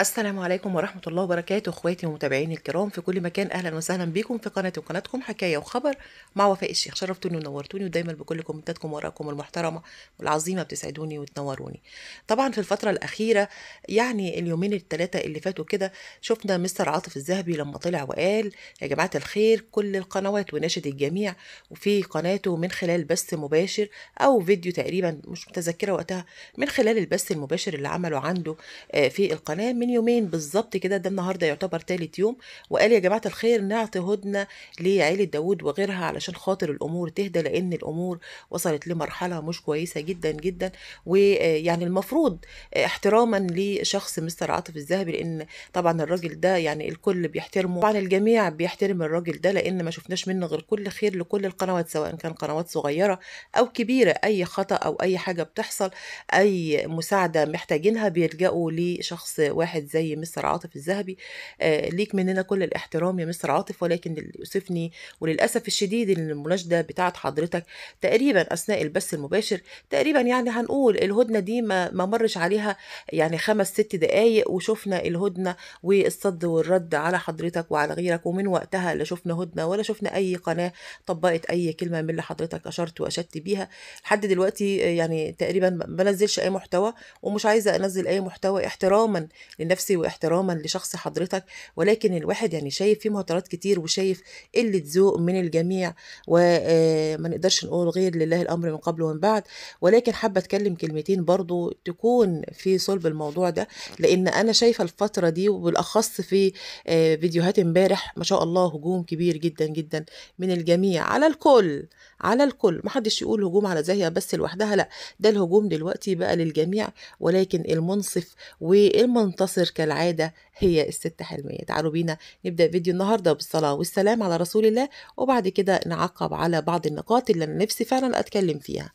السلام عليكم ورحمة الله وبركاته اخواتي ومتابعيني الكرام في كل مكان اهلا وسهلا بكم في قناتي وقناتكم حكاية وخبر مع وفاء الشيخ شرفتوني ونورتوني ودايما بكل كومنتاتكم وراكم المحترمة والعظيمة بتسعدوني وتنوروني طبعا في الفترة الأخيرة يعني اليومين الثلاثة اللي فاتوا كده شفنا مستر عاطف الذهبي لما طلع وقال يا جماعة الخير كل القنوات وناشد الجميع وفي قناته من خلال بث مباشر أو فيديو تقريبا مش متذكرة وقتها من خلال البث المباشر اللي عمله عنده آه، في القناة من من يومين بالظبط كده ده النهارده يعتبر تالت يوم وقال يا جماعه الخير نعطي هدنه لعيله داوود وغيرها علشان خاطر الامور تهدى لان الامور وصلت لمرحله مش كويسه جدا جدا ويعني المفروض احتراما لشخص مستر عاطف الذهبي لان طبعا الراجل ده يعني الكل بيحترمه طبعا الجميع بيحترم الراجل ده لان ما شفناش منه غير كل خير لكل القنوات سواء كان قنوات صغيره او كبيره اي خطا او اي حاجه بتحصل اي مساعده محتاجينها بيلجأوا لشخص واحد واحد زي مستر عاطف الذهبي آه، ليك مننا كل الاحترام يا مستر عاطف ولكن اللي يؤسفني وللاسف الشديد ان المناشده بتاعه حضرتك تقريبا اثناء البث المباشر تقريبا يعني هنقول الهدنه دي ما, ما مرش عليها يعني خمس ست دقائق وشفنا الهدنه والصد والرد على حضرتك وعلى غيرك ومن وقتها لا شفنا هدنه ولا شفنا اي قناه طبقت اي كلمه من اللي حضرتك اشرت واشدت بيها لحد دلوقتي يعني تقريبا ما بنزلش اي محتوى ومش عايزه انزل اي محتوى احتراما النفسي نفسي واحتراما لشخص حضرتك ولكن الواحد يعني شايف في مهاترات كتير وشايف قله ذوق من الجميع وما آه، نقدرش نقول غير لله الامر من قبل ومن بعد ولكن حابه اتكلم كلمتين برضو تكون في صلب الموضوع ده لان انا شايفه الفتره دي وبالاخص في آه، فيديوهات امبارح ما شاء الله هجوم كبير جدا جدا من الجميع على الكل على الكل ما حدش يقول هجوم على زاهيه بس لوحدها لا ده الهجوم دلوقتي بقى للجميع ولكن المنصف والمنتصف مصر كالعادة هي الست حلمية تعالوا بينا نبدأ فيديو النهاردة بالصلاة والسلام على رسول الله وبعد كده نعقب على بعض النقاط اللي أنا نفسي فعلا أتكلم فيها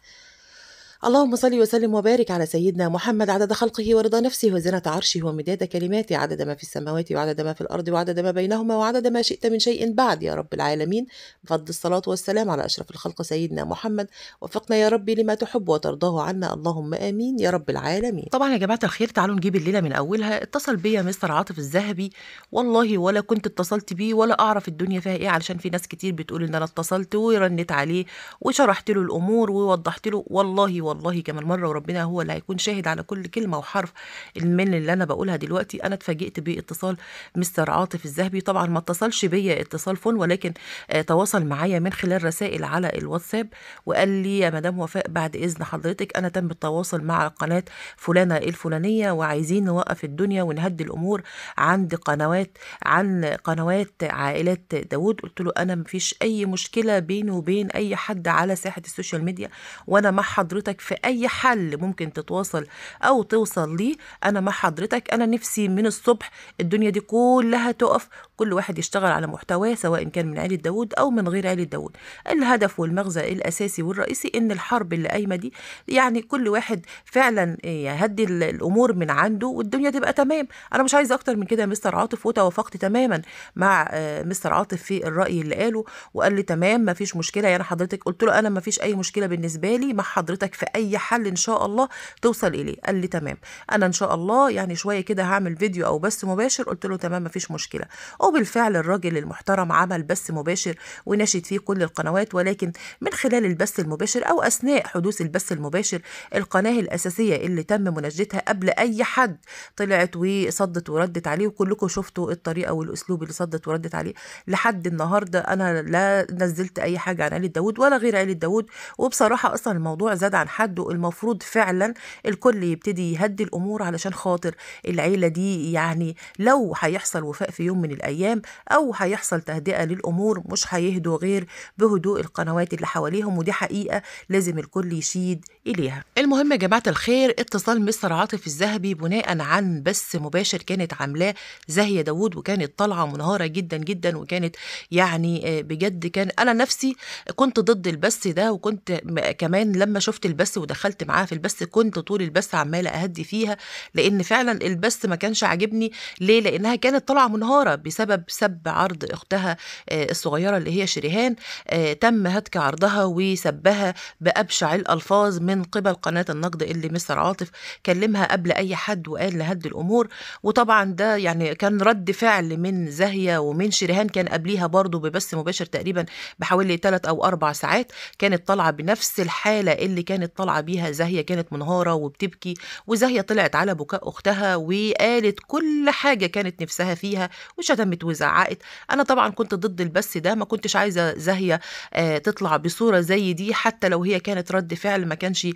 اللهم صل وسلم وبارك على سيدنا محمد عدد خلقه ورضا نفسه وزنة عرشه ومداد كلماته عدد ما في السماوات وعدد ما في الأرض وعدد ما بينهما وعدد ما شئت من شيء بعد يا رب العالمين بفضل الصلاة والسلام على أشرف الخلق سيدنا محمد وفقنا يا ربي لما تحب وترضاه عنا اللهم آمين يا رب العالمين طبعا يا جماعة الخير تعالوا نجيب الليلة من أولها اتصل بيا مستر عاطف الذهبي والله ولا كنت اتصلت بيه ولا أعرف الدنيا فيها إيه علشان في ناس كتير بتقول إن أنا اتصلت ورنت عليه وشرحت له الأمور ووضحت له والله والله كمان مره وربنا هو اللي هيكون شاهد على كل كلمه وحرف من اللي انا بقولها دلوقتي انا اتفاجئت باتصال مستر عاطف الذهبي طبعا ما اتصلش بيا اتصال فون ولكن آه، تواصل معايا من خلال رسائل على الواتساب وقال لي يا مدام وفاء بعد اذن حضرتك انا تم التواصل مع قناه فلانه الفلانيه وعايزين نوقف الدنيا ونهدي الامور عند قنوات عن قنوات عائلات داوود قلت له انا مفيش اي مشكله بيني وبين اي حد على ساحه السوشيال ميديا وانا مع حضرتك في اي حل ممكن تتواصل او توصل ليه انا مع حضرتك انا نفسي من الصبح الدنيا دي كلها تقف كل واحد يشتغل على محتواه سواء كان من عيلة داوود أو من غير عيلة داوود الهدف والمغزى الأساسي والرئيسي إن الحرب اللي قايمة دي يعني كل واحد فعلا آه، يهدي الأمور من عنده والدنيا تبقى تمام أنا مش عايزة أكتر من كده مستر عاطف وتوافقت تماما مع آه، مستر عاطف في الرأي اللي قاله وقال لي تمام مفيش مشكلة يعني حضرتك قلت له أنا مفيش أي مشكلة بالنسبة لي مع حضرتك في أي حل إن شاء الله توصل إليه قال لي تمام أنا إن شاء الله يعني شوية كده هعمل فيديو أو بث مباشر قلت له تمام مفيش مشكلة وبالفعل بالفعل الراجل المحترم عمل بث مباشر ونشد فيه كل القنوات ولكن من خلال البث المباشر أو أثناء حدوث البث المباشر القناة الأساسية اللي تم مناشدتها قبل أي حد طلعت وصدت وردت عليه وكلكم شفتوا الطريقة والأسلوب اللي صدت وردت عليه لحد النهاردة أنا لا نزلت أي حاجة عن علي داوود ولا غير علي داوود وبصراحة أصلا الموضوع زاد عن حده المفروض فعلا الكل يبتدي يهدي الأمور علشان خاطر العيلة دي يعني لو هيحصل وفاء في يوم من الأيام الايام او هيحصل تهدئه للامور مش هيهدوا غير بهدوء القنوات اللي حواليهم ودي حقيقه لازم الكل يشيد اليها المهم يا جماعه الخير اتصال مستر عاطف الذهبي بناء عن بث مباشر كانت عاملاه زاهيه داوود وكانت طالعه منهاره جدا جدا وكانت يعني آه، بجد كان انا نفسي كنت ضد البث ده وكنت كمان لما شفت البث ودخلت معاها في البث كنت طول البث عماله اهدي فيها لان فعلا البث ما كانش عاجبني ليه لانها كانت طالعه منهاره بسبب بسبب سب عرض اختها آه، الصغيره اللي هي شريهان آه، تم هتك عرضها وسبها بابشع الالفاظ من قبل قناه النقد اللي مستر عاطف كلمها قبل اي حد وقال لهد الامور وطبعا ده يعني كان رد فعل من زاهيه ومن شريهان كان قبليها برضه ببث مباشر تقريبا بحوالي ثلاث او اربع ساعات كانت طالعه بنفس الحاله اللي كانت طالعه بيها زاهيه كانت منهاره وبتبكي وزاهيه طلعت على بكاء اختها وقالت كل حاجه كانت نفسها فيها وشتمت اتهمت وزعقت انا طبعا كنت ضد البث ده ما كنتش عايزه زاهيه آه، تطلع بصوره زي دي حتى لو هي كانت رد فعل ما كانش آه،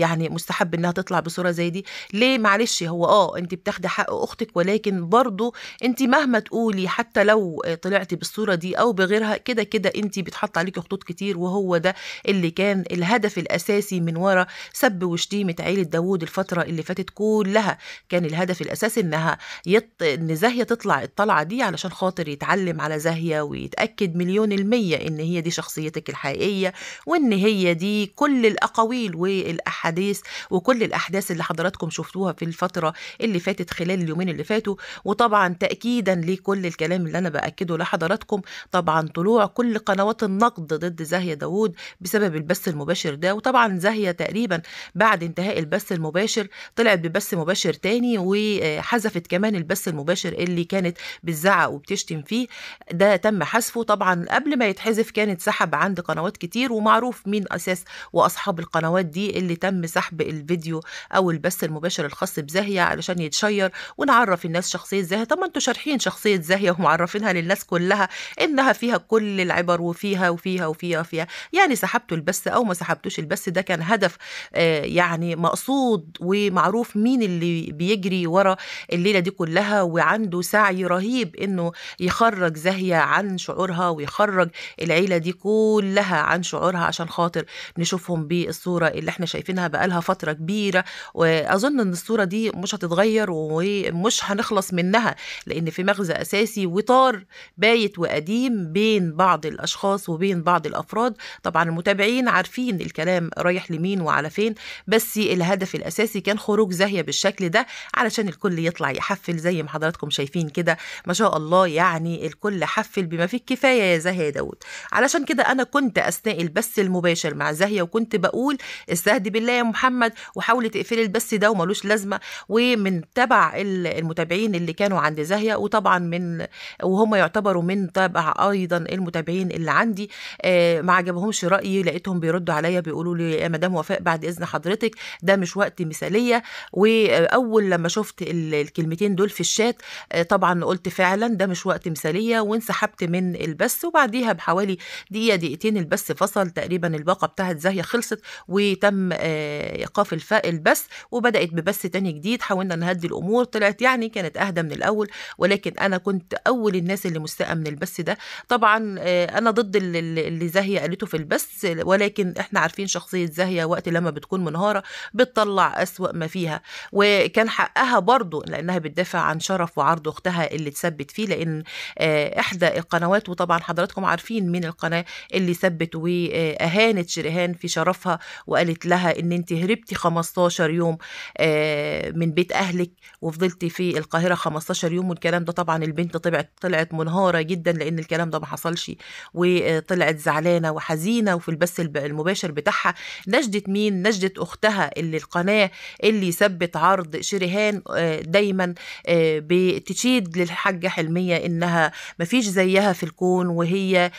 يعني مستحب انها تطلع بصوره زي دي ليه معلش هو اه انت بتاخدي حق اختك ولكن برضو انت مهما تقولي حتى لو طلعتي بالصوره دي او بغيرها كده كده انت بيتحط عليكي خطوط كتير وهو ده اللي كان الهدف الاساسي من ورا سب وشتيمه عيله داوود الفتره اللي فاتت كلها كان الهدف الاساسي انها يط... ان زاهيه تطلع الطلعه دي علشان خاطر يتعلم على زاهية ويتأكد مليون المية إن هي دي شخصيتك الحقيقية وإن هي دي كل الأقاويل والأحاديث وكل الأحداث اللي حضراتكم شفتوها في الفترة اللي فاتت خلال اليومين اللي فاتوا وطبعا تأكيدا لكل الكلام اللي أنا بأكده لحضراتكم طبعا طلوع كل قنوات النقد ضد زاهية داوود بسبب البث المباشر ده وطبعا زاهية تقريبا بعد انتهاء البث المباشر طلعت ببث مباشر تاني وحذفت كمان البث المباشر اللي كانت بتزعل بتزعق وبتشتم فيه ده تم حذفه طبعا قبل ما يتحذف كان اتسحب عند قنوات كتير ومعروف مين اساس واصحاب القنوات دي اللي تم سحب الفيديو او البث المباشر الخاص بزاهيه علشان يتشير ونعرف الناس شخصيه زاهيه طب ما انتوا شارحين شخصيه زاهيه ومعرفينها للناس كلها انها فيها كل العبر وفيها وفيها وفيها وفيها يعني سحبتوا البث او ما سحبتوش البث ده كان هدف آه، يعني مقصود ومعروف مين اللي بيجري ورا الليله دي كلها وعنده سعي رهيب انه يخرج زاهيه عن شعورها ويخرج العيله دي كلها عن شعورها عشان خاطر نشوفهم بالصوره اللي احنا شايفينها بقالها فتره كبيره واظن ان الصوره دي مش هتتغير ومش هنخلص منها لان في مغزى اساسي وطار بايت وقديم بين بعض الاشخاص وبين بعض الافراد طبعا المتابعين عارفين الكلام رايح لمين وعلى فين بس الهدف الاساسي كان خروج زاهيه بالشكل ده علشان الكل يطلع يحفل زي ما حضراتكم شايفين كده ما شاء الله يعني الكل حفل بما فيه الكفاية يا زاهية داود علشان كده أنا كنت أثناء البث المباشر مع زاهية وكنت بقول استهدي بالله يا محمد وحاولي تقفلي البث ده وملوش لازمة ومن تبع المتابعين اللي كانوا عند زاهية وطبعا من وهم يعتبروا من تبع أيضا المتابعين اللي عندي آه، ما عجبهمش رأيي لقيتهم بيردوا عليا بيقولوا لي يا مدام وفاء بعد إذن حضرتك ده مش وقت مثالية وأول لما شفت الكلمتين دول في الشات آه، طبعا قلت فعلا ده مش وقت مثالية وانسحبت من البث وبعديها بحوالي دقيقة دقيقتين البث فصل تقريبا الباقة بتاعت زاهية خلصت وتم آه، إيقاف البث وبدأت ببث تاني جديد حاولنا نهدي الأمور طلعت يعني كانت أهدى من الأول ولكن أنا كنت أول الناس اللي مستاءة من البث ده طبعا آه، أنا ضد اللي زاهية قالته في البث ولكن إحنا عارفين شخصية زاهية وقت لما بتكون منهارة بتطلع أسوأ ما فيها وكان حقها برضو لأنها بتدافع عن شرف وعرض أختها اللي اتثبت فيه لان آه، احدى القنوات وطبعا حضراتكم عارفين مين القناه اللي ثبت واهانت شريهان في شرفها وقالت لها ان انت هربتي 15 يوم آه، من بيت اهلك وفضلتي في القاهره 15 يوم والكلام ده طبعا البنت طلعت طلعت منهاره جدا لان الكلام ده ما حصلش وطلعت زعلانه وحزينه وفي البث المباشر بتاعها نجدت مين نجدت اختها اللي القناه اللي ثبت عرض شريهان آه، دايما بتشيد للحاجه حلمية إنها ما فيش زيها في الكون وهي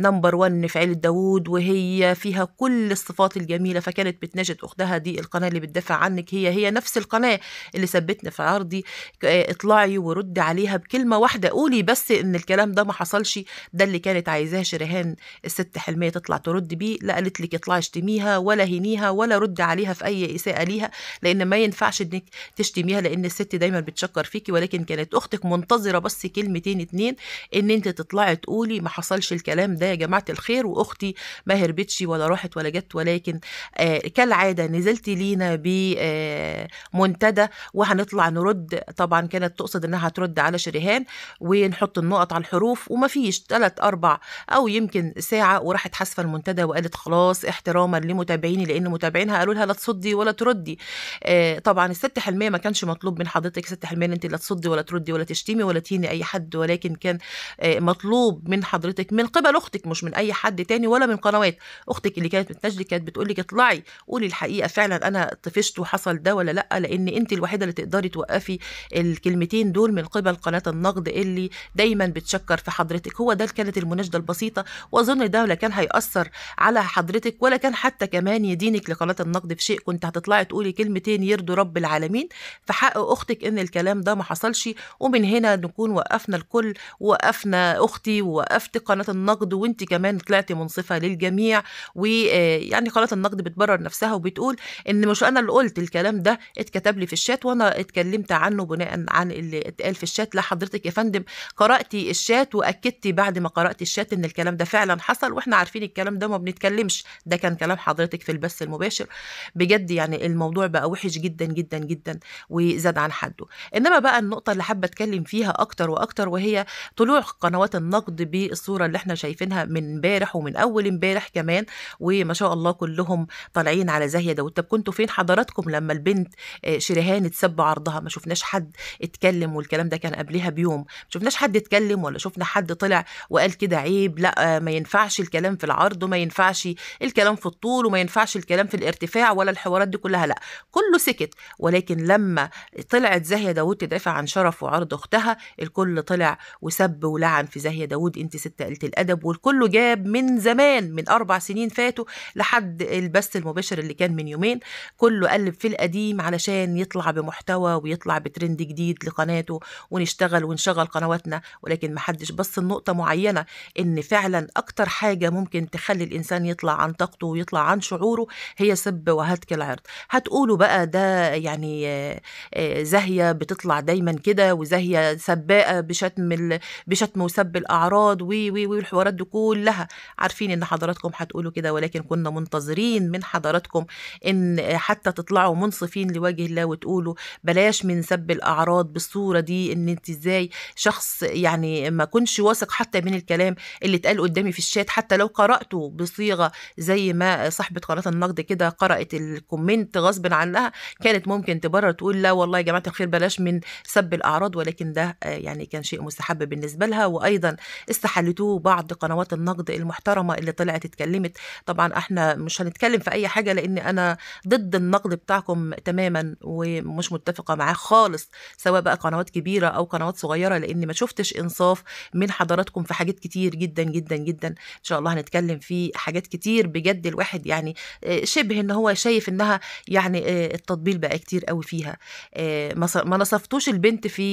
نمبر آه، ون في عيلة داوود وهي فيها كل الصفات الجميلة فكانت بتناشد أختها دي القناة اللي بتدافع عنك هي هي نفس القناة اللي ثبتنا في عرضي آه، اطلعي وردي عليها بكلمة واحدة قولي بس إن الكلام ده ما حصلش ده اللي كانت عايزاه شريهان الست حلمية تطلع ترد بيه لا قالت لك اطلعي اشتميها ولا هنيها ولا رد عليها في أي إساءة ليها لأن ما ينفعش إنك تشتميها لأن الست دايما بتشكر فيكي ولكن كانت أختك منتظرة بس كلمتين اتنين ان انت تطلعي تقولي ما حصلش الكلام ده يا جماعه الخير واختي ما هربتش ولا راحت ولا جت ولكن آه كالعاده نزلت لينا بمنتدى آه وهنطلع نرد طبعا كانت تقصد انها ترد على شريهان ونحط النقط على الحروف ومفيش ثلاث اربع او يمكن ساعه وراحت حاسفه المنتدى وقالت خلاص احتراما لمتابعيني لان متابعينها قالوا لها لا تصدي ولا تردي آه طبعا الست حلميه ما كانش مطلوب من حضرتك ست حلميه انت لا تصدي ولا تردي ولا تشتمي ولا تهيني تأذيني أي حد ولكن كان آه، مطلوب من حضرتك من قبل أختك مش من أي حد تاني ولا من قنوات أختك اللي كانت بتنجلي كانت بتقول لك اطلعي قولي الحقيقة فعلا أنا طفشت وحصل ده ولا لأ لأن أنت الوحيدة اللي تقدري توقفي الكلمتين دول من قبل قناة النقد اللي دايما بتشكر في حضرتك هو ده كانت المناشدة البسيطة وأظن ده لا كان هيأثر على حضرتك ولا كان حتى كمان يدينك لقناة النقد في شيء كنت هتطلعي تقولي كلمتين يرضوا رب العالمين في حق أختك إن الكلام ده ما حصلش ومن هنا نكون الزيتون وقفنا الكل وقفنا اختي ووقفت قناه النقد وانت كمان طلعتي منصفه للجميع ويعني آه، قناه النقد بتبرر نفسها وبتقول ان مش انا اللي قلت الكلام ده اتكتب لي في الشات وانا اتكلمت عنه بناء عن اللي اتقال في الشات لا حضرتك يا فندم قراتي الشات واكدتي بعد ما قراتي الشات ان الكلام ده فعلا حصل واحنا عارفين الكلام ده وما بنتكلمش ده كان كلام حضرتك في البث المباشر بجد يعني الموضوع بقى وحش جدا جدا جدا وزاد عن حده انما بقى النقطه اللي حابه اتكلم فيها اكتر اكتر واكتر وهي طلوع قنوات النقد بالصوره اللي احنا شايفينها من امبارح ومن اول امبارح كمان وما شاء الله كلهم طالعين على زاهيه داوود طب كنتوا فين حضراتكم لما البنت آه، شريهان اتسب عرضها ما شفناش حد اتكلم والكلام ده كان قبلها بيوم ما شفناش حد اتكلم ولا شفنا حد طلع وقال كده عيب لا آه، ما ينفعش الكلام في العرض وما ينفعش الكلام في الطول وما ينفعش الكلام في الارتفاع ولا الحوارات دي كلها لا كله سكت ولكن لما طلعت زاهيه داوود تدافع عن شرف وعرض اختها الكل طلع وسب ولعن في زاهية داود انت ست قلة الأدب والكل جاب من زمان من أربع سنين فاتوا لحد البث المباشر اللي كان من يومين كله قلب في القديم علشان يطلع بمحتوى ويطلع بترند جديد لقناته ونشتغل ونشغل قنواتنا ولكن محدش بص لنقطة معينة ان فعلا أكتر حاجة ممكن تخلي الإنسان يطلع عن طاقته ويطلع عن شعوره هي سب وهتك العرض هتقولوا بقى ده يعني آه، آه، زاهية بتطلع دايما كده وزاهية سباب السواقه بشتم ال... بشتم وسب الاعراض و و والحوارات دي كلها عارفين ان حضراتكم هتقولوا كده ولكن كنا منتظرين من حضراتكم ان حتى تطلعوا منصفين لوجه الله وتقولوا بلاش من سب الاعراض بالصوره دي ان انت ازاي شخص يعني ما كنش واثق حتى من الكلام اللي اتقال قدامي في الشات حتى لو قراته بصيغه زي ما صاحبه قناه النقد كده قرات الكومنت غصب عنها كانت ممكن تبرر تقول لا والله يا جماعه الخير بلاش من سب الاعراض ولكن ده يعني يعني كان شيء مستحب بالنسبة لها وأيضا استحلتوه بعض قنوات النقد المحترمة اللي طلعت اتكلمت طبعا احنا مش هنتكلم في أي حاجة لأن أنا ضد النقد بتاعكم تماما ومش متفقة معاه خالص سواء بقى قنوات كبيرة أو قنوات صغيرة لأن ما شفتش إنصاف من حضراتكم في حاجات كتير جدا جدا جدا إن شاء الله هنتكلم في حاجات كتير بجد الواحد يعني آه، شبه إن هو شايف إنها يعني آه، التطبيل بقى كتير قوي فيها آه، ما نصفتوش البنت في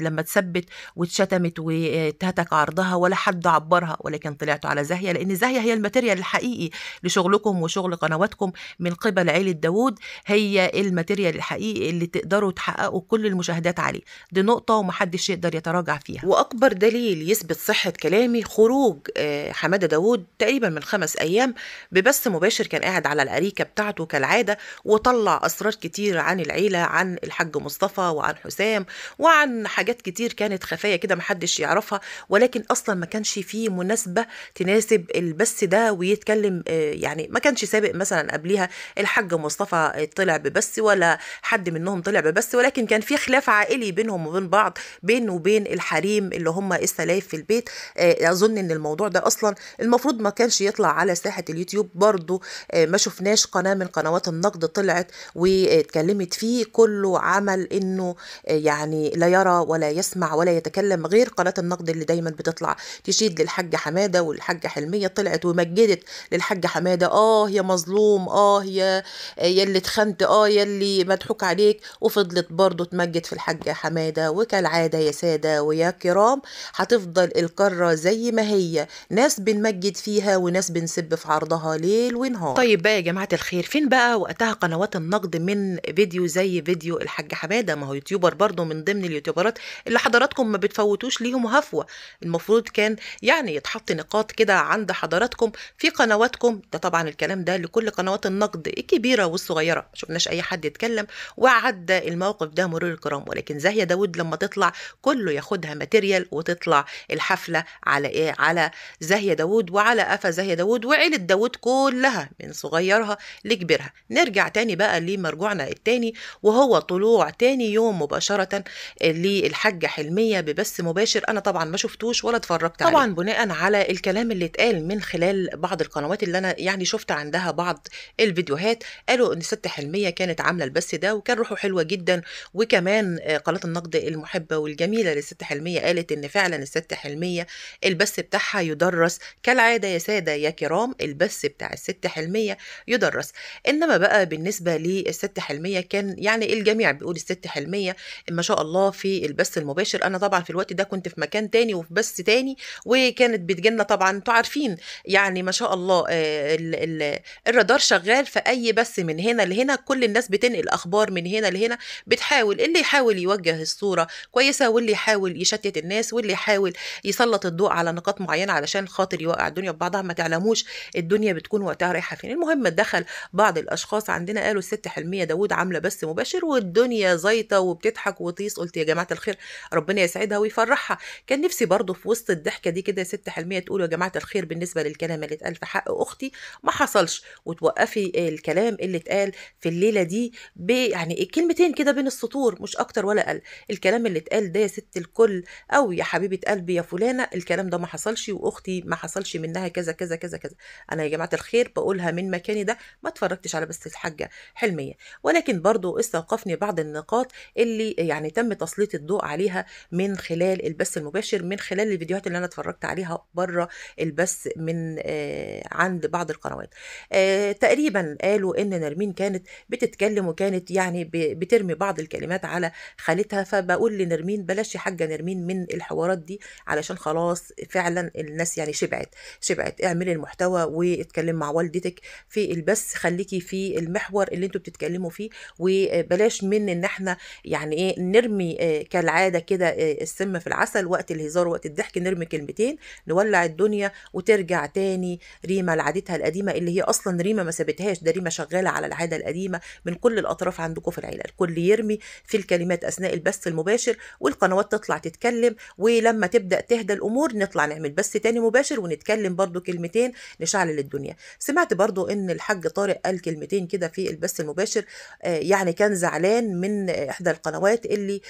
لما تسبب اتسبت واتشتمت واتهتك عرضها ولا حد عبرها ولكن طلعتوا على زاهيه لان زاهيه هي الماتيريال الحقيقي لشغلكم وشغل قنواتكم من قبل عيله داوود هي الماتيريال الحقيقي اللي تقدروا تحققوا كل المشاهدات عليه دي نقطه ومحدش يقدر يتراجع فيها واكبر دليل يثبت صحه كلامي خروج آه، حماده داوود تقريبا من خمس ايام ببث مباشر كان قاعد على الاريكه بتاعته كالعاده وطلع اسرار كتير عن العيله عن الحاج مصطفى وعن حسام وعن حاجات كتير كانت خفايا كده محدش يعرفها ولكن اصلا ما كانش فيه مناسبه تناسب البث ده ويتكلم آه، يعني ما كانش سابق مثلا قبليها الحاج مصطفى آه، طلع ببث ولا حد منهم طلع ببث ولكن كان في خلاف عائلي بينهم وبين بعض بين وبين الحريم اللي هم السلايف في البيت آه، اظن ان الموضوع ده اصلا المفروض ما كانش يطلع على ساحه اليوتيوب برضو ما شفناش قناه من قنوات النقد طلعت واتكلمت فيه كله عمل انه يعني لا يرى ولا يسمع ولا يتكلم غير قناة النقد اللي دايما بتطلع تشيد للحجة حمادة والحاجة حلمية طلعت ومجدت للحجة حمادة اه يا مظلوم اه يا يا اللي اتخنت اه يا اللي مضحوك عليك وفضلت برضه تمجد في الحجة حمادة وكالعادة يا سادة ويا كرام هتفضل القارة زي ما هي ناس بنمجد فيها وناس بنسب في عرضها ليل ونهار طيب بقى يا جماعة الخير فين بقى وقتها قنوات النقد من فيديو زي فيديو الحجة حمادة ما هو يوتيوبر برضه من ضمن اليوتيوبرات اللي حضراتكم ما بتفوتوش ليهم هفوة المفروض كان يعني يتحط نقاط كده عند حضراتكم في قنواتكم ده طبعا الكلام ده لكل قنوات النقد الكبيرة والصغيرة شفناش أي حد يتكلم وعدى الموقف ده مرور الكرام ولكن زاهية داود لما تطلع كله ياخدها ماتيريال وتطلع الحفلة على إيه على زاهية داود وعلى قفا زاهية داود وعيلة داود كلها من صغيرها لكبيرها نرجع تاني بقى لمرجوعنا التاني وهو طلوع تاني يوم مباشرة للحاجة حلوة علميه ببث مباشر انا طبعا ما شفتوش ولا اتفرجت طبعا عليه. بناء على الكلام اللي اتقال من خلال بعض القنوات اللي انا يعني شفت عندها بعض الفيديوهات قالوا ان ست حلميه كانت عامله البث ده وكان روحه حلوه جدا وكمان آه، قناه النقد المحبه والجميله للست حلميه قالت ان فعلا الست حلميه البث بتاعها يدرس كالعاده يا ساده يا كرام البث بتاع الست حلميه يدرس انما بقى بالنسبه للست حلميه كان يعني الجميع بيقول الست حلميه ما شاء الله في البث المباشر مباشر انا طبعا في الوقت ده كنت في مكان تاني وفي بس تاني وكانت بتجيلنا طبعا انتوا عارفين يعني ما شاء الله الـ آه، الـ الرادار شغال في اي بث من هنا لهنا كل الناس بتنقل اخبار من هنا لهنا بتحاول اللي يحاول يوجه الصوره كويسه واللي يحاول يشتت الناس واللي يحاول يسلط الضوء على نقاط معينه علشان خاطر يوقع الدنيا ببعضها ما تعلموش الدنيا بتكون وقتها رايحه فين المهم دخل بعض الاشخاص عندنا قالوا الست حلميه داوود عامله بث مباشر والدنيا زيطه وبتضحك وتيس قلت يا جماعه الخير رب ربنا يسعدها ويفرحها كان نفسي برضو في وسط الضحكه دي كده يا ست حلميه تقول يا جماعه الخير بالنسبه للكلام اللي اتقال في حق اختي ما حصلش وتوقفي الكلام اللي اتقال في الليله دي يعني كلمتين كده بين السطور مش اكتر ولا اقل الكلام اللي اتقال ده يا ست الكل او يا حبيبه قلبي يا فلانه الكلام ده ما حصلش واختي ما حصلش منها كذا كذا كذا كذا انا يا جماعه الخير بقولها من مكاني ده ما اتفرجتش على بس الحاجه حلميه ولكن برضو استوقفني بعض النقاط اللي يعني تم تسليط الضوء عليها من خلال البث المباشر من خلال الفيديوهات اللي انا اتفرجت عليها بره البث من آه، عند بعض القنوات آه، تقريبا قالوا ان نرمين كانت بتتكلم وكانت يعني بترمي بعض الكلمات على خالتها فبقول لنرمين بلاش يا حاجه نرمين من الحوارات دي علشان خلاص فعلا الناس يعني شبعت شبعت اعملي المحتوى واتكلم مع والدتك في البث خليكي في المحور اللي انتوا بتتكلموا فيه وبلاش من ان احنا يعني ايه نرمي آه، كالعاده كده كده السم في العسل وقت الهزار وقت الضحك نرمي كلمتين نولع الدنيا وترجع تاني ريما لعادتها القديمه اللي هي اصلا ريما ما سابتهاش ده ريما شغاله على العاده القديمه من كل الاطراف عندكم في العيله الكل يرمي في الكلمات اثناء البث المباشر والقنوات تطلع تتكلم ولما تبدا تهدى الامور نطلع نعمل بث تاني مباشر ونتكلم برده كلمتين نشعل الدنيا سمعت برضو ان الحاج طارق قال كلمتين كده في البث المباشر يعني كان زعلان من احدى القنوات اللي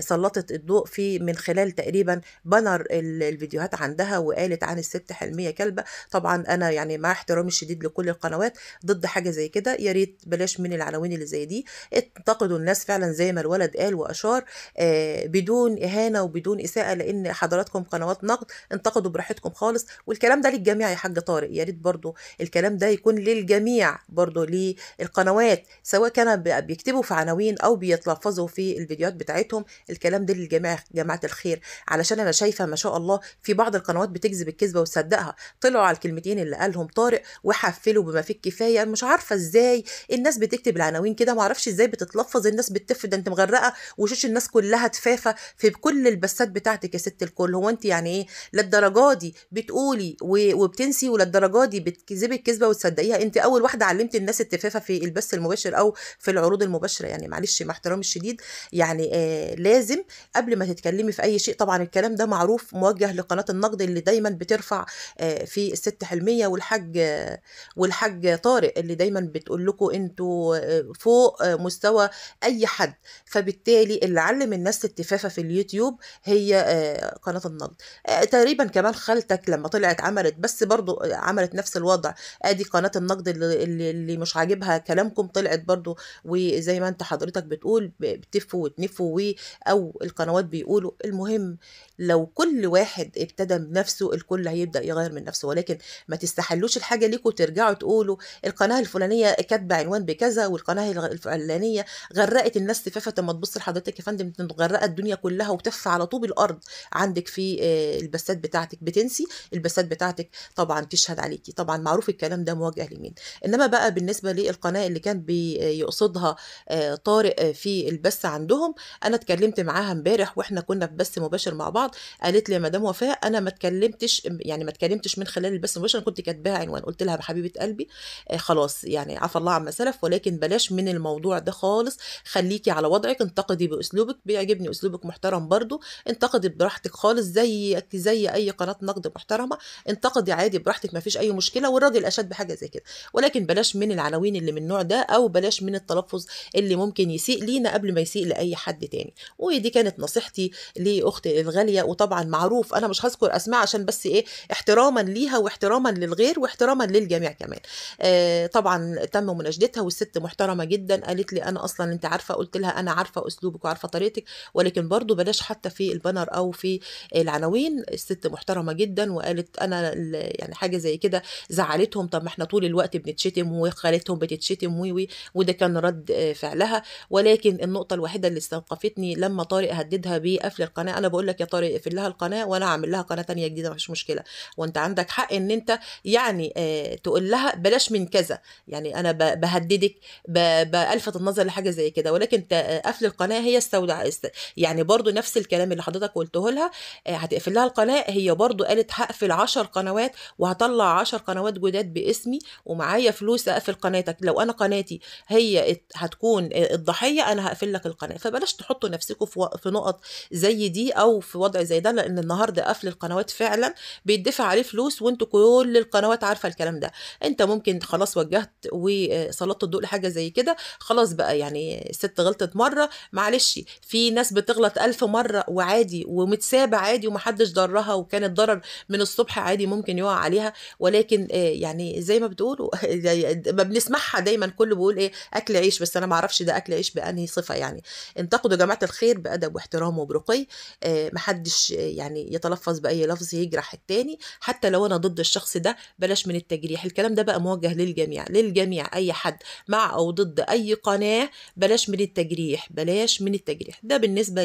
سلطت الضوء الضوء فيه من خلال تقريبا بنر الفيديوهات عندها وقالت عن الست حلميه كلبه طبعا انا يعني مع احترامي الشديد لكل القنوات ضد حاجه زي كده يا ريت بلاش من العناوين اللي زي دي انتقدوا الناس فعلا زي ما الولد قال واشار آه بدون اهانه وبدون اساءه لان حضراتكم قنوات نقد انتقدوا براحتكم خالص والكلام ده للجميع يا حاج طارق يا ريت برضو الكلام ده يكون للجميع برضو للقنوات سواء كان بيكتبوا في عناوين او بيتلفظوا في الفيديوهات بتاعتهم الكلام ده للجميع جماعه جماعه الخير علشان انا شايفه ما شاء الله في بعض القنوات بتجذب الكذبه وتصدقها طلعوا على الكلمتين اللي قالهم طارق وحفلوا بما فيه الكفايه مش عارفه ازاي الناس بتكتب العناوين كده ما اعرفش ازاي بتتلفظ الناس بتف ده انت مغرقه وشوش الناس كلها تفافه في كل البسات بتاعتك يا ست الكل هو انت يعني ايه للدرجه دي بتقولي وبتنسي وللدرجة دي بتكذبي الكذبه وتصدقيها انت اول واحده علمت الناس التفافه في البث المباشر او في العروض المباشره يعني معلش مع احترامي الشديد يعني آه لازم قبل ما تتكلمي في اي شيء طبعا الكلام ده معروف موجه لقناه النقد اللي دايما بترفع آه، في الست حلميه والحاج والحاج طارق اللي دايما بتقول لكم انتوا آه، فوق آه، مستوى اي حد فبالتالي اللي علم الناس التفافه في اليوتيوب هي قناه النقد تقريبا كمان خالتك لما طلعت عملت بس برضو عملت نفس الوضع ادي قناه النقد اللي, اللي مش عاجبها كلامكم طلعت برضو وزي ما انت حضرتك بتقول بتفوا وتنفوا او القنوات الدراسات بيقولوا المهم لو كل واحد ابتدى بنفسه الكل هيبدا يغير من نفسه ولكن ما تستحلوش الحاجه ليكوا ترجعوا تقولوا القناه الفلانيه كاتبه عنوان بكذا والقناه الفلانيه غرقت الناس تفافه طب ما تبص لحضرتك يا فندم مغرقه الدنيا كلها وتف على طوب الارض عندك في آه، البسات بتاعتك بتنسي البسات بتاعتك طبعا تشهد عليكي طبعا معروف الكلام ده موجه لمين انما بقى بالنسبه للقناه اللي كان بيقصدها آه، طارق في البث عندهم انا اتكلمت معاها امبارح واحنا كنا في بث مباشر مع بعض قالت لي يا مدام وفاء انا ما اتكلمتش يعني ما اتكلمتش من خلال البث المباشر انا كنت كاتباها عنوان قلت لها بحبيبه قلبي آه، خلاص يعني عفى الله عما سلف ولكن بلاش من الموضوع ده خالص خليكي على وضعك انتقدي باسلوبك بيعجبني اسلوبك محترم برضو انتقدي براحتك خالص زي زي اي قناه نقد محترمه انتقدي عادي براحتك ما فيش اي مشكله والراجل اشد بحاجه زي كده ولكن بلاش من العناوين اللي من النوع ده او بلاش من التلفظ اللي ممكن يسيء لينا قبل ما يسيء لاي حد تاني ودي كانت نصيحه نصيحتي لاختي الغاليه وطبعا معروف انا مش هذكر اسماء عشان بس ايه احتراما ليها واحتراما للغير واحتراما للجميع كمان آه طبعا تم مناشدتها والست محترمه جدا قالت لي انا اصلا انت عارفه قلت لها انا عارفه اسلوبك وعارفه طريقتك ولكن برضو بلاش حتى في البانر او في العناوين الست محترمه جدا وقالت انا يعني حاجه زي كده زعلتهم طب ما احنا طول الوقت بنتشتم وخالتهم بتتشتم وي وده كان رد فعلها ولكن النقطه الوحيده اللي استوقفتني لما طارق هددها ذهبي بقفل القناه انا بقول لك يا طارق اقفل لها القناه وانا هعمل لها قناه ثانيه جديده مفيش مشكله وانت عندك حق ان انت يعني آه، تقول لها بلاش من كذا يعني انا بهددك بلفت النظر لحاجه زي كده ولكن قفل القناه هي استودع يعني برضو نفس الكلام اللي حضرتك قلته لها آه، هتقفل لها القناه هي برضو قالت هقفل 10 قنوات وهطلع 10 قنوات جداد باسمي ومعايا فلوس اقفل قناتك لو انا قناتي هي هتكون آه، الضحيه انا هقفل لك القناه فبلاش تحطوا نفسكم في نقط زي دي او في وضع زي ده لان النهارده قفل القنوات فعلا بيدفع عليه فلوس وانتوا كل القنوات عارفه الكلام ده انت ممكن خلاص وجهت وسلطت الضوء لحاجه زي كده خلاص بقى يعني الست غلطت مره معلش في ناس بتغلط ألف مره وعادي ومتسابه عادي ومحدش ضرها وكان الضرر من الصبح عادي ممكن يقع عليها ولكن آه، يعني زي ما بتقولوا يعني ما بنسمعها دايما كله بيقول ايه اكل عيش بس انا ما اعرفش ده اكل عيش بانهي صفه يعني انتقدوا يا جماعه الخير بادب واحترام باحترام وبرقي آه، محدش آه، يعني يتلفظ باي لفظ يجرح التاني حتى لو انا ضد الشخص ده بلاش من التجريح الكلام ده بقى موجه للجميع للجميع اي حد مع او ضد اي قناه بلاش من التجريح بلاش من التجريح ده بالنسبه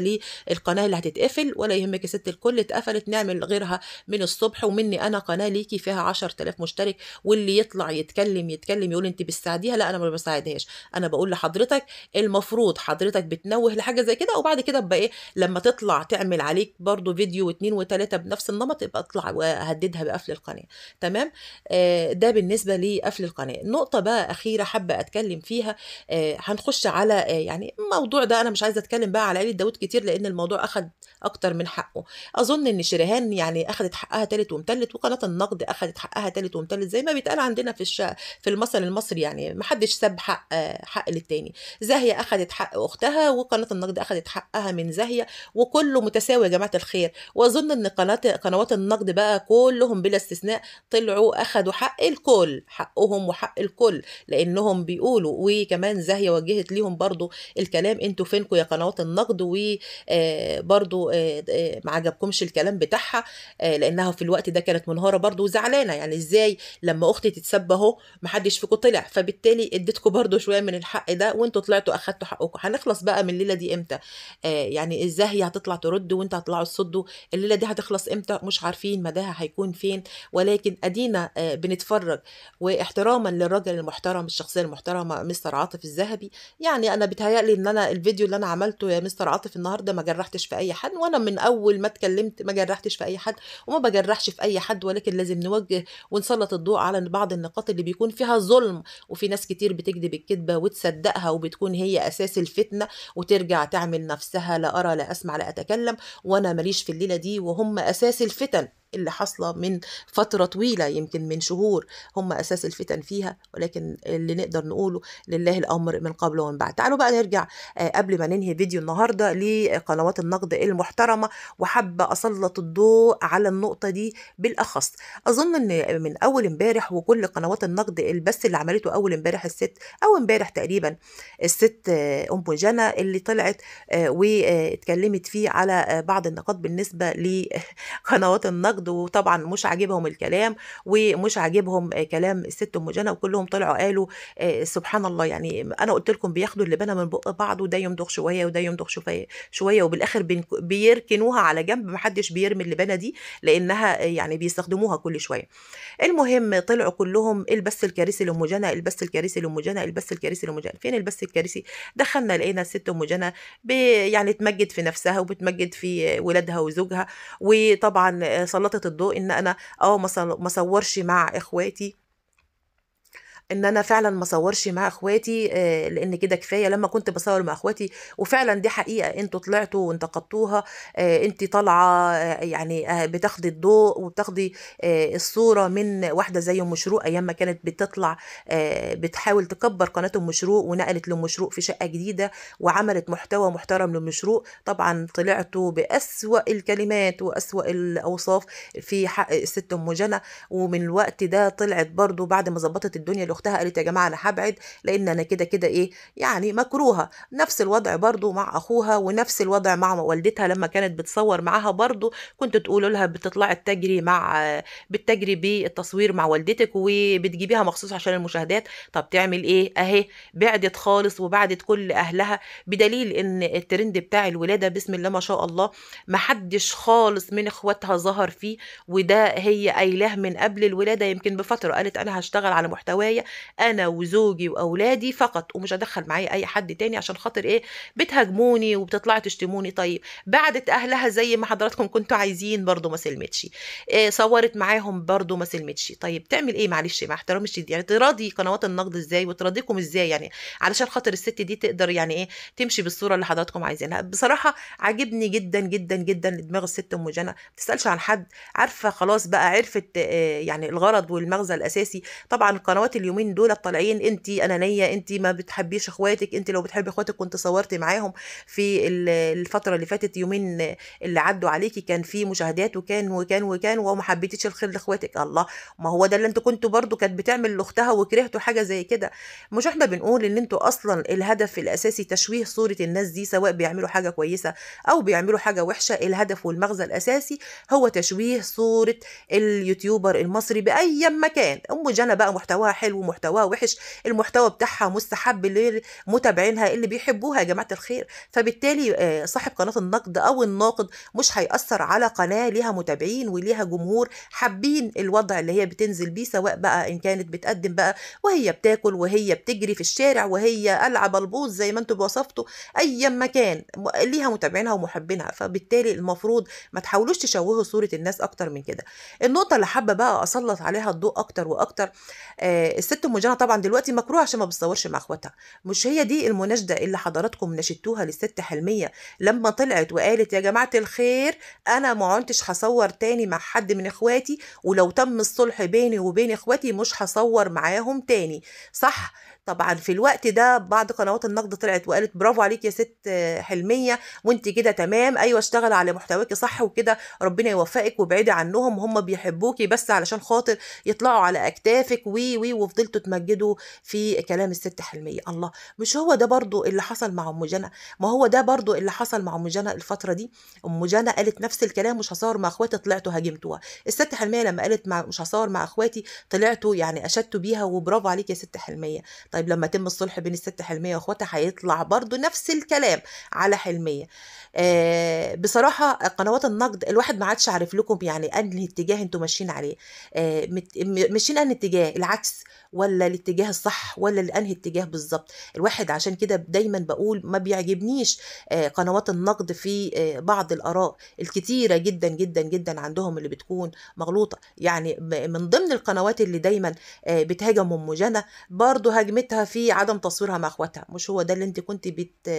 للقناه اللي هتتقفل ولا يهمك يا ست الكل اتقفلت نعمل غيرها من الصبح ومني انا قناه ليكي فيها 10000 مشترك واللي يطلع يتكلم يتكلم يقول انت بتساعديها لا انا ما بساعدهاش انا بقول لحضرتك المفروض حضرتك بتنوه لحاجه زي كده وبعد كده ابقى ايه لما تطلع تعمل عليك برضو فيديو واثنين وثلاثة بنفس النمط يبقى اطلع وهددها بقفل القناه تمام آه، ده بالنسبه لقفل القناه نقطه بقى اخيره حابه اتكلم فيها آه، هنخش على آه، يعني الموضوع ده انا مش عايزه اتكلم بقى على علي داوود كتير لان الموضوع اخد اكتر من حقه اظن ان شريهان يعني اخذت حقها تالت ومتلت وقناه النقد اخذت حقها تالت ومتلت زي ما بيتقال عندنا في الش... في المثل المصري يعني محدش ساب حق حق للتاني زاهيه اخذت حق اختها وقناه النقد اخذت حقها من زاهيه الرئيسيه وكله متساوي يا جماعه الخير واظن ان قناه قنوات النقد بقى كلهم بلا استثناء طلعوا اخذوا حق الكل حقهم وحق الكل لانهم بيقولوا وكمان زاهيه وجهت ليهم برضو الكلام انتوا فينكم يا قنوات النقد وبرضو آه، آه، آه، ما عجبكمش الكلام بتاعها لانها في الوقت ده كانت منهاره برضو وزعلانه يعني ازاي لما اختي تتسب اهو محدش فيكم طلع فبالتالي اديتكم برضو شويه من الحق ده وانتوا طلعتوا اخذتوا حقكم هنخلص بقى من الليله دي امتى يعني ازاي هي هتطلع ترد وانت هتطلعوا تصدوا الليله دي هتخلص امتى مش عارفين مداها هيكون فين ولكن ادينا آه، بنتفرج واحتراما للراجل المحترم الشخصيه المحترمه مستر عاطف الذهبي يعني انا بتهيألي ان انا الفيديو اللي انا عملته يا مستر عاطف النهارده ما جرحتش في اي حد وانا من اول ما اتكلمت ما جرحتش في اي حد وما بجرحش في اي حد ولكن لازم نوجه ونسلط الضوء على بعض النقاط اللي بيكون فيها ظلم وفي ناس كتير بتكذب الكذبه وتصدقها وبتكون هي اساس الفتنه وترجع تعمل نفسها لا ارى ولا أسمع لا أتكلم وأنا ماليش في الليلة دي وهم أساس الفتن اللي حاصله من فتره طويله يمكن من شهور هم اساس الفتن فيها ولكن اللي نقدر نقوله لله الامر من قبل ومن بعد تعالوا بقى نرجع آه، قبل ما ننهي فيديو النهارده لقنوات النقد المحترمه وحابه اسلط الضوء على النقطه دي بالاخص اظن ان من اول امبارح وكل قنوات النقد البث اللي عملته اول امبارح الست او امبارح تقريبا الست آه، ام بوجانا اللي طلعت آه، واتكلمت فيه على بعض النقاط بالنسبه لقنوات النقد النقد وطبعا مش عاجبهم الكلام ومش عاجبهم آه، كلام الست ام جنى وكلهم طلعوا قالوا آه، سبحان الله يعني انا قلت لكم بياخدوا اللبانه من بق بعض وده يمضغ شويه وده يمضغ شويه وبالاخر بيركنوها على جنب محدش بيرمي اللبانه دي لانها آه، يعني بيستخدموها كل شويه المهم طلعوا كلهم البس الكارثي لام جنى البس الكارثي لام جنى البس الكارثي لام جنى فين البس الكارثي دخلنا لقينا الست ام جنى يعني تمجد في نفسها وبتمجد في ولادها وزوجها وطبعا صلاه سلطت الضوء ان انا اه ما صورش مع اخواتي ان انا فعلا ما صورش مع اخواتي آه، لان كده كفايه لما كنت بصور مع اخواتي وفعلا دي حقيقه انتوا طلعتوا وانتقدتوها آه، انت طالعه آه، يعني بتاخدي الضوء وبتاخدي الصوره من واحده زي ام شروق ايام ما كانت بتطلع بتحاول تكبر قناه ام شروق ونقلت لام شروق في شقه جديده وعملت محتوى محترم لام شروق طبعا طلعتوا باسوا الكلمات واسوا الاوصاف في حق الست ام جنى ومن الوقت ده طلعت برضو بعد ما ظبطت الدنيا اختها قالت يا جماعه انا هبعد لان انا كده كده ايه يعني مكروهه نفس الوضع برضو مع اخوها ونفس الوضع مع والدتها لما كانت بتصور معاها برضو كنت تقول لها بتطلعي تجري مع بتجري بالتصوير مع والدتك وبتجيبيها مخصوص عشان المشاهدات طب تعمل ايه اهي بعدت خالص وبعدت كل اهلها بدليل ان الترند بتاع الولاده بسم الله ما شاء الله محدش خالص من اخواتها ظهر فيه وده هي قايلاه من قبل الولاده يمكن بفتره قالت انا هشتغل على محتوايا انا وزوجي واولادي فقط ومش هدخل معايا اي حد تاني عشان خاطر ايه بتهاجموني وبتطلعوا تشتموني طيب بعدت اهلها زي ما حضراتكم كنتوا عايزين برضو ما سلمتش إيه صورت معاهم برضو ما سلمتش طيب تعمل ايه معلش مع احترامي الشديد يعني تراضي قنوات النقد ازاي وتراضيكم ازاي يعني علشان خاطر الست دي تقدر يعني ايه تمشي بالصوره اللي حضراتكم عايزينها بصراحه عاجبني جدا جدا جدا دماغ الست ام جنى ما بتسالش عن حد عارفه خلاص بقى عرفت آه، يعني الغرض والمغزى الاساسي طبعا القنوات اليوم اليومين دول طالعين انت انانيه انت ما بتحبيش اخواتك انت لو بتحبي اخواتك كنت صورتي معاهم في الفتره اللي فاتت يومين اللي عدوا عليكي كان في مشاهدات وكان وكان وكان وما حبيتيش الخير لاخواتك الله ما هو ده اللي انتوا كنتوا برضو كانت بتعمل لاختها وكرهتوا حاجه زي كده مش احنا بنقول ان انتوا اصلا الهدف الاساسي تشويه صوره الناس دي سواء بيعملوا حاجه كويسه او بيعملوا حاجه وحشه الهدف والمغزى الاساسي هو تشويه صوره اليوتيوبر المصري باي مكان ام جنى بقى محتواها حلو محتواه وحش المحتوى بتاعها مستحب لمتابعينها اللي بيحبوها يا جماعه الخير فبالتالي آه، صاحب قناه النقد او الناقد مش هيأثر على قناه ليها متابعين وليها جمهور حابين الوضع اللي هي بتنزل بيه سواء بقى ان كانت بتقدم بقى وهي بتاكل وهي بتجري في الشارع وهي العب البوظ زي ما انتم وصفتوا ايا ما كان ليها متابعينها ومحبينها فبالتالي المفروض ما تحاولوش تشوهوا صوره الناس اكتر من كده النقطه اللي حابه بقى اسلط عليها الضوء اكتر واكتر آه الست الست ام جنى طبعا دلوقتي مكروه عشان ما بتصورش مع اخواتها مش هي دي المناشده اللي حضراتكم نشدتوها للست حلميه لما طلعت وقالت يا جماعه الخير انا ما عنتش هصور تاني مع حد من اخواتي ولو تم الصلح بيني وبين اخواتي مش هصور معاهم تاني صح طبعا في الوقت ده بعض قنوات النقد طلعت وقالت برافو عليك يا ست حلميه وانت كده تمام ايوه اشتغل على محتواكي صح وكده ربنا يوفقك وبعدي عنهم هم بيحبوكي بس علشان خاطر يطلعوا على اكتافك وي وي وفضلتوا تمجدوا في كلام الست حلميه الله مش هو ده برضو اللي حصل مع ام جنى ما هو ده برضو اللي حصل مع ام جنى الفتره دي ام جنى قالت نفس الكلام مش هصور مع اخواتي طلعتوا هاجمتوها الست حلميه لما قالت مع مش هصور مع اخواتي طلعتوا يعني اشدتوا بيها وبرافو عليك يا ست حلميه طيب طيب لما يتم الصلح بين الست حلمية واخواتها هيطلع برضو نفس الكلام على حلمية آه بصراحة قنوات النقد الواحد ما عادش عارف لكم يعني أنهي اتجاه انتم ماشيين عليه آه ماشيين أنهي اتجاه العكس ولا الاتجاه الصح ولا لأنهي اتجاه بالظبط الواحد عشان كده دايما بقول ما بيعجبنيش آه قنوات النقد في آه بعض الآراء الكتيرة جدا جدا جدا عندهم اللي بتكون مغلوطة يعني من ضمن القنوات اللي دايما آه بتهاجم أم جنى برضه هاجمت ازمتها في عدم تصويرها مع اخواتها مش هو ده اللي انت كنت بت,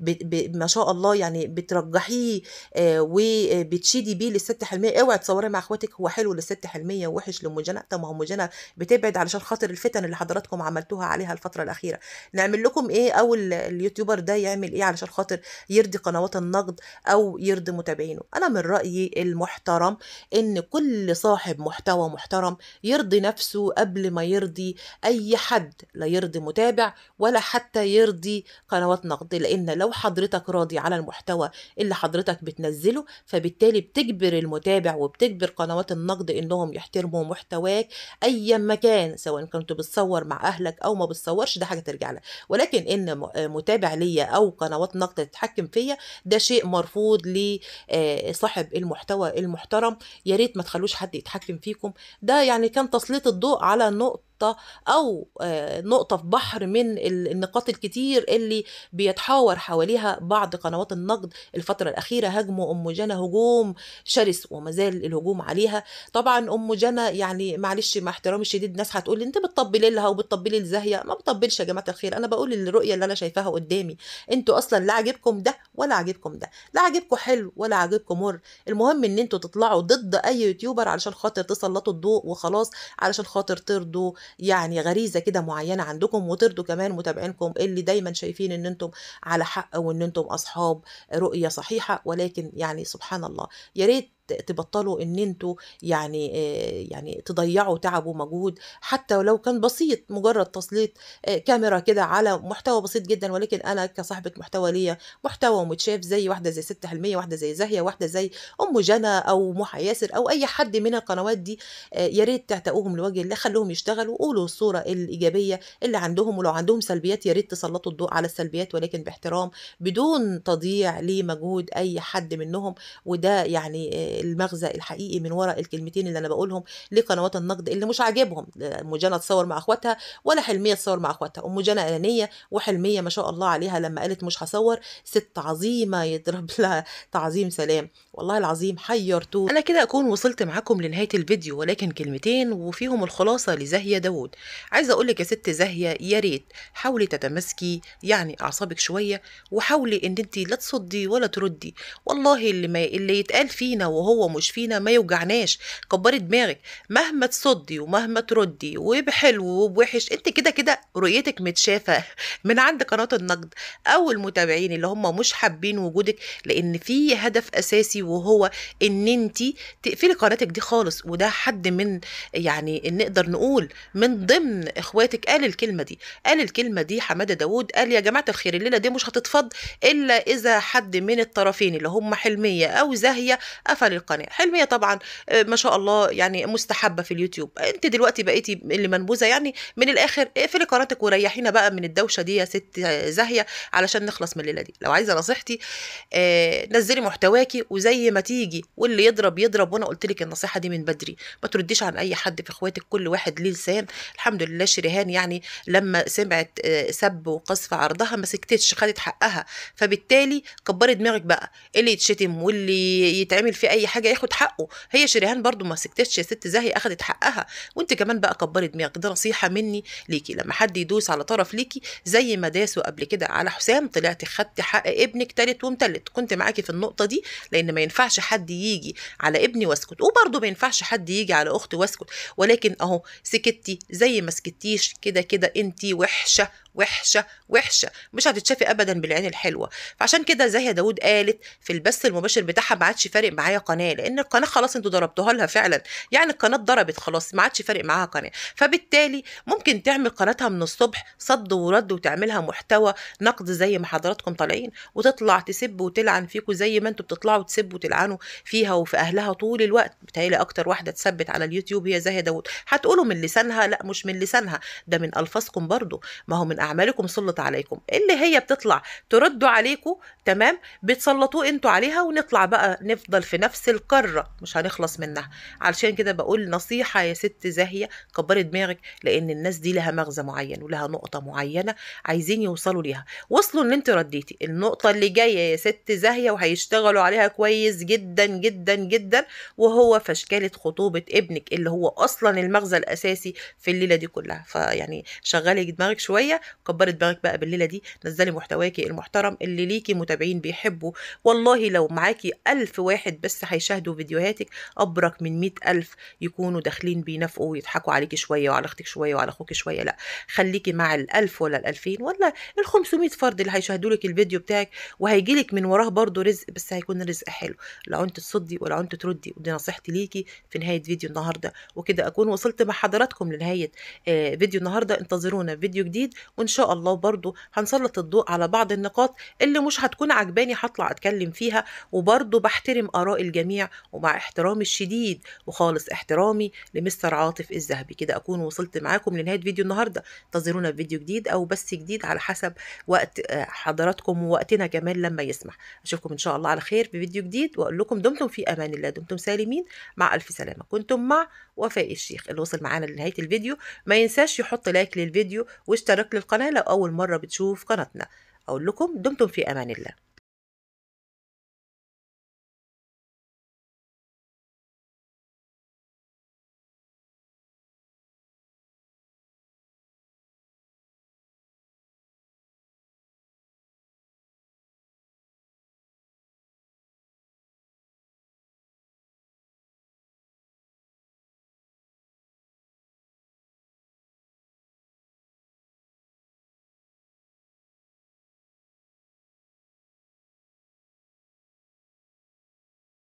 بت... ب... ما شاء الله يعني بترجحيه آه، وبتشيدي بيه للست حلميه اوعي تصوري مع اخواتك هو حلو للست حلميه ووحش لام جنى طب ما هو ام جنى بتبعد علشان خاطر الفتن اللي حضراتكم عملتوها عليها الفتره الاخيره نعمل لكم ايه او اليوتيوبر ده يعمل ايه علشان خاطر يرضي قنوات النقد او يرضي متابعينه انا من رايي المحترم ان كل صاحب محتوى محترم يرضي نفسه قبل ما يرضي اي حد لا يرضي متابع ولا حتى يرضي قنوات نقد لان لو حضرتك راضي على المحتوى اللي حضرتك بتنزله فبالتالي بتجبر المتابع وبتجبر قنوات النقد انهم يحترموا محتواك ايا ما كان سواء كنت بتصور مع اهلك او ما بتصورش ده حاجه ترجع لك ولكن ان متابع ليا او قنوات نقد تتحكم فيا ده شيء مرفوض لصاحب آه، المحتوى المحترم يا ريت ما تخلوش حد يتحكم فيكم ده يعني كان تسليط الضوء على نقطه نقطة أو آه، نقطة في بحر من النقاط الكتير اللي بيتحاور حواليها بعض قنوات النقد الفترة الأخيرة هاجموا أم جنى هجوم شرس وما زال الهجوم عليها طبعا أم جنى يعني معلش مع احترامي الشديد ناس هتقول لي أنت بتطبلي لها وبتطبلي لزاهية ما بطبلش يا جماعة الخير أنا بقول الرؤية اللي أنا شايفاها قدامي أنتوا أصلا لا عاجبكم ده ولا عاجبكم ده لا عاجبكم حلو ولا عاجبكم مر المهم ان انتوا تطلعوا ضد اي يوتيوبر علشان خاطر تسلطوا الضوء وخلاص علشان خاطر ترضوا يعني غريزه كده معينه عندكم وترضوا كمان متابعينكم اللي دايما شايفين ان انتم على حق وان انتم اصحاب رؤيه صحيحه ولكن يعني سبحان الله يا ريت تبطلوا ان انتوا يعني يعني تضيعوا تعب ومجهود حتى ولو كان بسيط مجرد تسليط كاميرا كده على محتوى بسيط جدا ولكن انا كصاحبه محتوى ليا محتوى ومتشاف زي واحده زي ست حلميه واحده زي زاهيه واحده زي ام جنى او محا ياسر او اي حد من القنوات دي يا ريت تعتقوهم لوجه الله خلوهم يشتغلوا قولوا الصوره الايجابيه اللي عندهم ولو عندهم سلبيات يا ريت تسلطوا الضوء على السلبيات ولكن باحترام بدون تضييع لمجهود اي حد منهم وده يعني المغزى الحقيقي من وراء الكلمتين اللي انا بقولهم لقنوات النقد اللي مش عاجبهم ام جنى تصور مع اخواتها ولا حلميه تصور مع اخواتها ام جنى انانيه وحلميه ما شاء الله عليها لما قالت مش هصور ست عظيمه يضرب لها تعظيم سلام والله العظيم حيرتوه انا كده اكون وصلت معاكم لنهايه الفيديو ولكن كلمتين وفيهم الخلاصه لزاهيه داوود عايزه اقول لك يا ست زاهيه يا ريت حاولي تتماسكي يعني اعصابك شويه وحاولي ان انت لا تصدي ولا تردي والله اللي ما اللي يتقال فينا وهو وهو مش فينا ما يوجعناش كبري دماغك مهما تصدي ومهما تردي وبحلو وبوحش انت كده كده رؤيتك متشافه من عند قناه النقد او المتابعين اللي هم مش حابين وجودك لان في هدف اساسي وهو ان انت تقفلي قناتك دي خالص وده حد من يعني نقدر نقول من ضمن اخواتك قال الكلمه دي قال الكلمه دي حماده داوود قال يا جماعه الخير الليله دي مش هتتفض الا اذا حد من الطرفين اللي هم حلميه او زاهيه قفل للقناه حلميه طبعا آه، ما شاء الله يعني مستحبه في اليوتيوب انت دلوقتي بقيتي اللي منبوذه يعني من الاخر اقفلي آه، قناتك وريحينا بقى من الدوشه دي يا ست آه، زاهيه علشان نخلص من الليله دي لو عايزه نصيحتي نزلي محتواكي وزي ما تيجي واللي يضرب يضرب وانا قلت لك النصيحه دي من بدري ما ترديش عن اي حد في اخواتك كل واحد ليه لسان الحمد لله شريهان يعني لما سمعت سب وقصف عرضها ما سكتتش خدت حقها فبالتالي كبري دماغك بقى اللي يتشتم واللي يتعمل في اي اي حاجه ياخد حقه هي شريهان برضو ما سكتتش يا ست زاهي اخدت حقها وانت كمان بقى كبري دماغك ده نصيحه مني ليكي لما حد يدوس على طرف ليكي زي ما داسوا قبل كده على حسام طلعتي خدتي حق ابنك تالت ومتلت كنت معاكي في النقطه دي لان ما ينفعش حد يجي على ابني واسكت وبرضو ما ينفعش حد يجي على اختي واسكت ولكن اهو سكتي زي ما سكتيش كده كده انت وحشه وحشه وحشه مش هتتشافي ابدا بالعين الحلوه فعشان كده زي داود داوود قالت في البث المباشر بتاعها ما عادش فارق معايا قناه لان القناه خلاص انتوا ضربتوها لها فعلا يعني القناه اتضربت خلاص ما عادش فارق معاها قناه فبالتالي ممكن تعمل قناتها من الصبح صد ورد وتعملها محتوى نقد زي ما حضراتكم طالعين وتطلع تسب وتلعن فيكم زي ما انتوا بتطلعوا تسبوا وتلعنوا فيها وفي اهلها طول الوقت بتهيألي اكتر واحده تثبت على اليوتيوب هي زاهيه داوود هتقولوا من لسانها لا مش من لسانها ده من الفاظكم برضو ما هو من أعمالكم سلط عليكم اللي هي بتطلع تردوا عليكم تمام بتسلطوه انتوا عليها ونطلع بقى نفضل في نفس القارة مش هنخلص منها علشان كده بقول نصيحة يا ست زاهية كبري دماغك لأن الناس دي لها مغزى معين ولها نقطة معينة عايزين يوصلوا ليها وصلوا ان انت رديتي النقطة اللي جاية يا ست زاهية وهيشتغلوا عليها كويس جدا جدا جدا وهو فشكالة خطوبة ابنك اللي هو أصلا المغزى الأساسي في الليلة دي كلها فيعني شغلي دماغك شوية كبري دماغك بقى بالليله دي نزلي محتواكي المحترم اللي ليكي متابعين بيحبوا والله لو معاكي ألف واحد بس هيشاهدوا فيديوهاتك أبرك من مئة ألف يكونوا داخلين بينافقوا ويضحكوا عليكي شوية وعلى أختك شوية وعلى أخوك شوية لا خليكي مع ال1000 ولا ال2000 ولا ال500 فرد اللي هيشاهدوا لك الفيديو بتاعك وهيجي لك من وراه برضو رزق بس هيكون رزق حلو لا انت تصدي ولا انت تردي ودي نصيحتي ليكي في نهاية فيديو النهاردة وكده أكون وصلت مع حضراتكم لنهاية آه، فيديو النهاردة انتظرونا فيديو جديد وان شاء الله برضو هنسلط الضوء على بعض النقاط اللي مش هتكون عجباني هطلع اتكلم فيها وبرضو بحترم اراء الجميع ومع احترامي الشديد وخالص احترامي لمستر عاطف الذهبي كده اكون وصلت معاكم لنهايه فيديو النهارده انتظرونا في فيديو جديد او بس جديد على حسب وقت آه، حضراتكم ووقتنا كمان لما يسمح اشوفكم ان شاء الله على خير في فيديو جديد واقول لكم دمتم في امان الله دمتم سالمين مع الف سلامه كنتم مع وفاء الشيخ اللي وصل معانا لنهايه الفيديو ما ينساش يحط لايك للفيديو واشترك للقناه القناة لو أول مرة بتشوف قناتنا أقول لكم دمتم في أمان الله